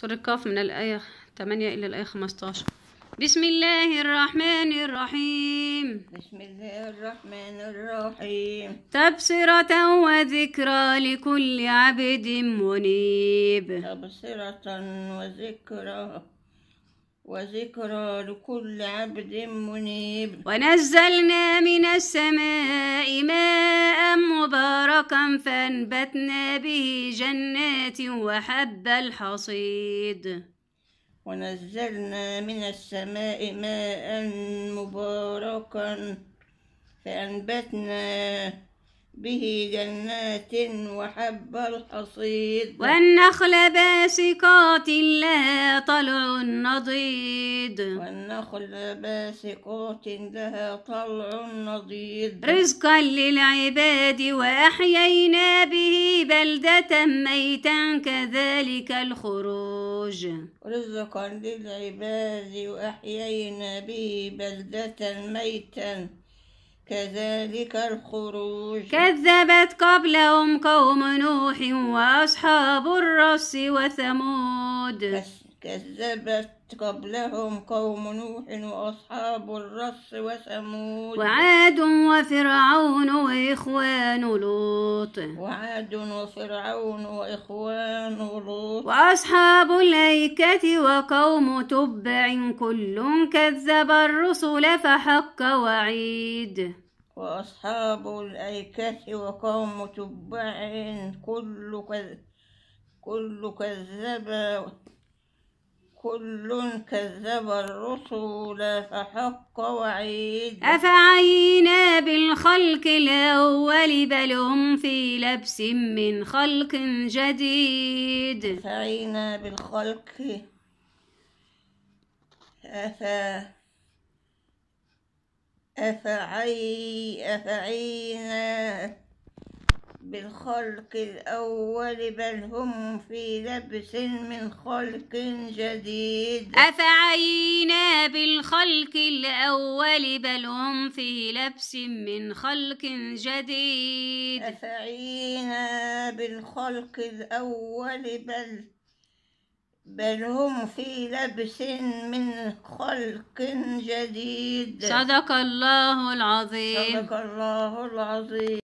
سورة كاف من الآية 8 إلى الآية 15 بسم الله الرحمن الرحيم بسم الله الرحمن الرحيم تبصرة وذكرى لكل عبد منيب تبصرة وذكرى وذكرى لكل عبد منيب ونزلنا من السماء ماء مبارك مباركا فأنبتنا به جنات وحب الحصيد ونزلنا من السماء ماء مباركا فأنبتنا به جنات وحب الحصيد والنخل باسقات لها طلع نضيد والنخل باسقات لها طلع نضيد رزقا للعباد وأحيينا به بلدة ميتا كذلك الخروج رزقا للعباد وأحيينا به بلدة ميتا كذلك الخروج كذبت قبلهم قوم نوح وأصحاب الرس وثمود كذبت قبلهم قوم نوح وأصحاب الرس وثمود وعاد وفرعون وإخوان لوط وعاد وفرعون وإخوان لوط وأصحاب الأيكة وقوم تبع كل كذب الرسل فحق وعيد وأصحاب الأيكة وقوم تبع كل كذب كل كذب كل كذب الرسول فحق وعيد أفعينا بالخلق الأول بل هم في لبس من خلق جديد أفعينا بالخلق أفا أفعي أفعينا بالخلق الأول بل هم في لبس من خلق جديد أفعينا بالخلق الأول بل هم في لبس من خلق جديد أفعينا بالخلق الأول بل بل هم في لبس من خلق جديد صدق الله العظيم صدق الله العظيم